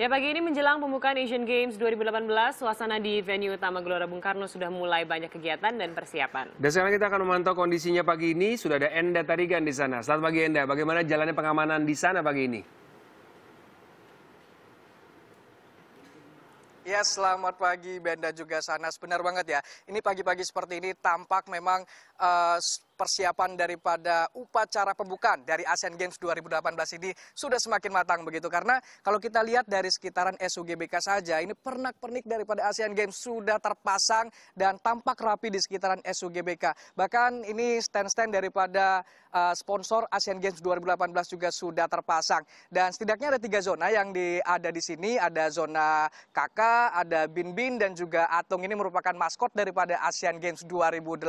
Ya pagi ini menjelang pembukaan Asian Games 2018, suasana di venue utama Gelora Bung Karno sudah mulai banyak kegiatan dan persiapan. Dan sekarang kita akan memantau kondisinya pagi ini, sudah ada Enda Tarigan di sana. Selamat pagi Enda, bagaimana jalannya pengamanan di sana pagi ini? Ya, selamat pagi Benda juga sana. Benar banget ya. Ini pagi-pagi seperti ini tampak memang uh, persiapan daripada upacara pembukaan dari Asian Games 2018 ini sudah semakin matang begitu. Karena kalau kita lihat dari sekitaran SUGBK saja, ini pernak-pernik daripada Asian Games sudah terpasang dan tampak rapi di sekitaran SUGBK. Bahkan ini stand-stand daripada eh, sponsor Asian Games 2018 juga sudah terpasang. Dan setidaknya ada tiga zona yang di, ada di sini, ada zona KK, ada bin-bin, dan juga atung ini merupakan maskot daripada Asian Games 2018.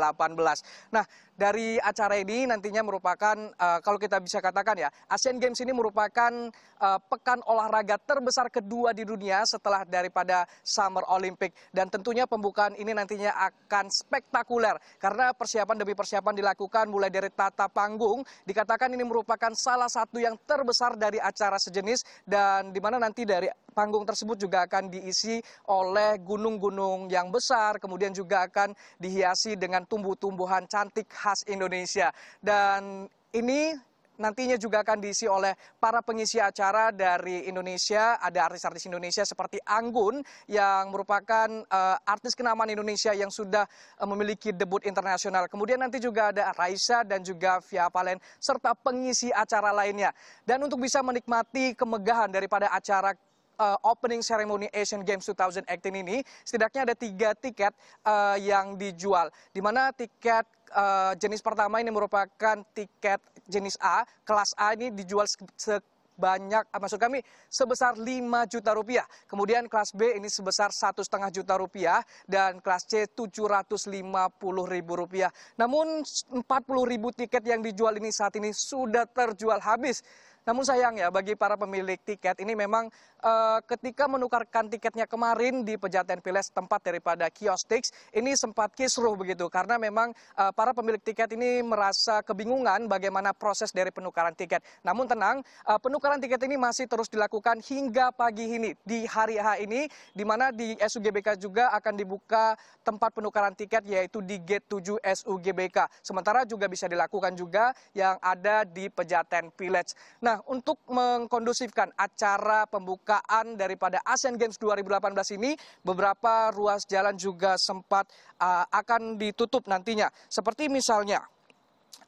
Nah, dari dari acara ini nantinya merupakan eh, kalau kita bisa katakan ya Asian Games ini merupakan eh, pekan olahraga terbesar kedua di dunia setelah daripada Summer Olympic dan tentunya pembukaan ini nantinya akan spektakuler karena persiapan demi persiapan dilakukan mulai dari tata panggung dikatakan ini merupakan salah satu yang terbesar dari acara sejenis dan di mana nanti dari panggung tersebut juga akan diisi oleh gunung-gunung yang besar kemudian juga akan dihiasi dengan tumbuh-tumbuhan cantik khas Indonesia. Dan ini nantinya juga akan diisi oleh para pengisi acara dari Indonesia. Ada artis-artis Indonesia seperti Anggun yang merupakan uh, artis kenamaan Indonesia yang sudah uh, memiliki debut internasional. Kemudian nanti juga ada Raisa dan juga Via Palen serta pengisi acara lainnya. Dan untuk bisa menikmati kemegahan daripada acara uh, opening ceremony Asian Games 2018 ini setidaknya ada tiga tiket uh, yang dijual, di mana tiket Eh, jenis pertama ini merupakan tiket jenis A, kelas A ini dijual sebanyak, ah, maksud kami sebesar lima juta rupiah. Kemudian kelas B ini sebesar satu setengah juta rupiah dan kelas C tujuh ratus lima puluh ribu rupiah. Namun empat puluh ribu tiket yang dijual ini saat ini sudah terjual habis namun sayang ya bagi para pemilik tiket ini memang eh, ketika menukarkan tiketnya kemarin di Pejaten Piles tempat daripada kios ini sempat kisruh begitu karena memang eh, para pemilik tiket ini merasa kebingungan bagaimana proses dari penukaran tiket. Namun tenang, eh, penukaran tiket ini masih terus dilakukan hingga pagi ini di hari H ini di mana di SUGBK juga akan dibuka tempat penukaran tiket yaitu di gate 7 SUGBK. Sementara juga bisa dilakukan juga yang ada di Pejaten Village. Nah, Nah, untuk mengkondusifkan acara pembukaan daripada ASEAN Games 2018 ini, beberapa ruas jalan juga sempat eh, akan ditutup nantinya. Seperti misalnya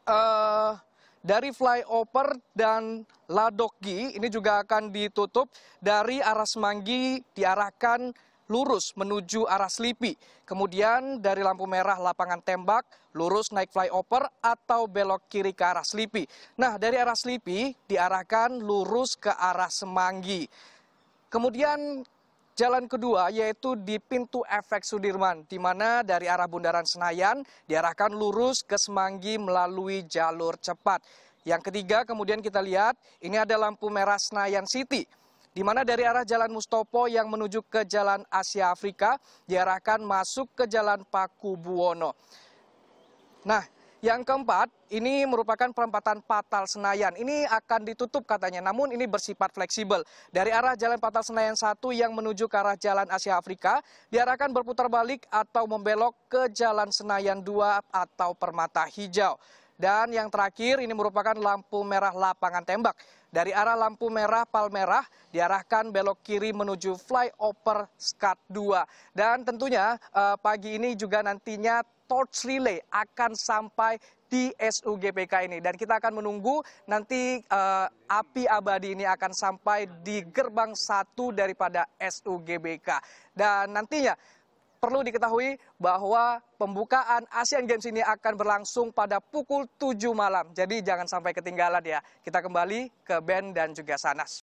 eh, dari flyover dan ladoki ini juga akan ditutup dari arah Semanggi diarahkan lurus menuju arah Slipi, Kemudian dari lampu merah lapangan tembak, lurus naik flyover atau belok kiri ke arah Slipi. Nah, dari arah Slipi diarahkan lurus ke arah Semanggi. Kemudian Jalan kedua yaitu di pintu efek Sudirman, di mana dari arah Bundaran Senayan diarahkan lurus ke Semanggi melalui jalur cepat. Yang ketiga kemudian kita lihat ini ada lampu merah Senayan City di mana dari arah Jalan Mustopo yang menuju ke Jalan Asia Afrika diarahkan masuk ke Jalan Paku Buwono. Nah, yang keempat, ini merupakan perempatan Patal Senayan. Ini akan ditutup katanya, namun ini bersifat fleksibel. Dari arah Jalan Patal Senayan 1 yang menuju ke arah Jalan Asia Afrika, diarahkan berputar balik atau membelok ke Jalan Senayan 2 atau Permata Hijau. Dan yang terakhir ini merupakan lampu merah lapangan tembak. Dari arah lampu merah Palmerah diarahkan belok kiri menuju flyover Skat 2. Dan tentunya eh, pagi ini juga nantinya torch relay akan sampai di SUGPK ini dan kita akan menunggu nanti eh, api abadi ini akan sampai di gerbang satu daripada SUGBK dan nantinya perlu diketahui bahwa pembukaan Asian Games ini akan berlangsung pada pukul 7 malam. Jadi jangan sampai ketinggalan ya. Kita kembali ke Ben dan juga Sanas.